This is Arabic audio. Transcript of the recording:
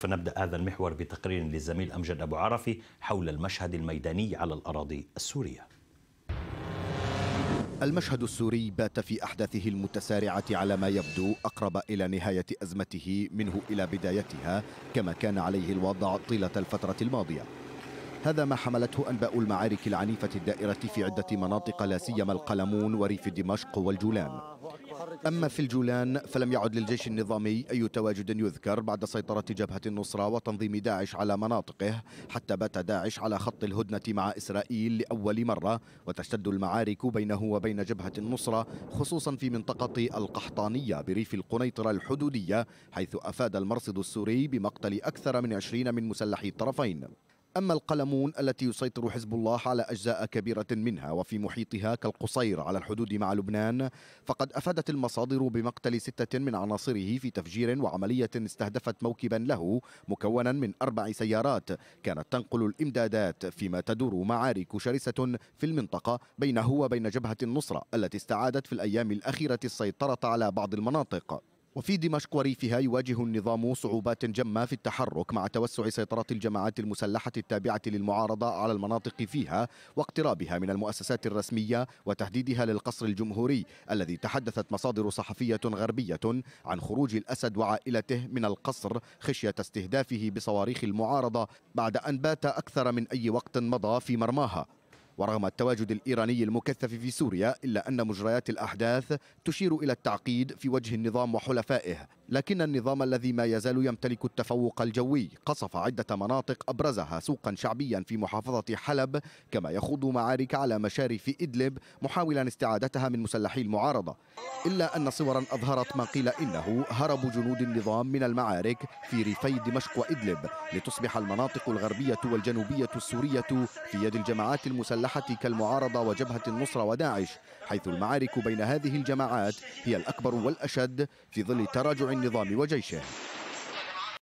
فنبدأ هذا المحور بتقرير للزميل أمجد أبو عرفي حول المشهد الميداني على الأراضي السورية المشهد السوري بات في أحداثه المتسارعة على ما يبدو أقرب إلى نهاية أزمته منه إلى بدايتها كما كان عليه الوضع طيلة الفترة الماضية هذا ما حملته أنباء المعارك العنيفة الدائرة في عدة مناطق لا سيما القلمون وريف دمشق والجولان أما في الجولان فلم يعد للجيش النظامي أي تواجد يذكر بعد سيطرة جبهة النصرة وتنظيم داعش على مناطقه حتى بات داعش على خط الهدنة مع إسرائيل لأول مرة وتشتد المعارك بينه وبين جبهة النصرة خصوصا في منطقة القحطانية بريف القنيطرة الحدودية حيث أفاد المرصد السوري بمقتل أكثر من 20 من مسلحي الطرفين أما القلمون التي يسيطر حزب الله على أجزاء كبيرة منها وفي محيطها كالقصير على الحدود مع لبنان فقد أفادت المصادر بمقتل ستة من عناصره في تفجير وعملية استهدفت موكبا له مكونا من أربع سيارات كانت تنقل الإمدادات فيما تدور معارك شرسة في المنطقة بينه وبين جبهة النصرة التي استعادت في الأيام الأخيرة السيطرة على بعض المناطق وفي دمشق وريفها يواجه النظام صعوبات جمة في التحرك مع توسع سيطرة الجماعات المسلحة التابعة للمعارضة على المناطق فيها واقترابها من المؤسسات الرسمية وتهديدها للقصر الجمهوري الذي تحدثت مصادر صحفية غربية عن خروج الأسد وعائلته من القصر خشية استهدافه بصواريخ المعارضة بعد أن بات أكثر من أي وقت مضى في مرماها ورغم التواجد الإيراني المكثف في سوريا إلا أن مجريات الأحداث تشير إلى التعقيد في وجه النظام وحلفائه لكن النظام الذي ما يزال يمتلك التفوق الجوي قصف عدة مناطق أبرزها سوقا شعبيا في محافظة حلب كما يخوض معارك على مشارف إدلب محاولا استعادتها من مسلحي المعارضة إلا أن صورا أظهرت ما قيل إنه هرب جنود النظام من المعارك في ريفي دمشق وإدلب لتصبح المناطق الغربية والجنوبية السورية في يد الجماعات المسلحة كالمعارضة وجبهة النصرة وداعش حيث المعارك بين هذه الجماعات هي الأكبر والأشد في ظل تراجع النظام وجيشه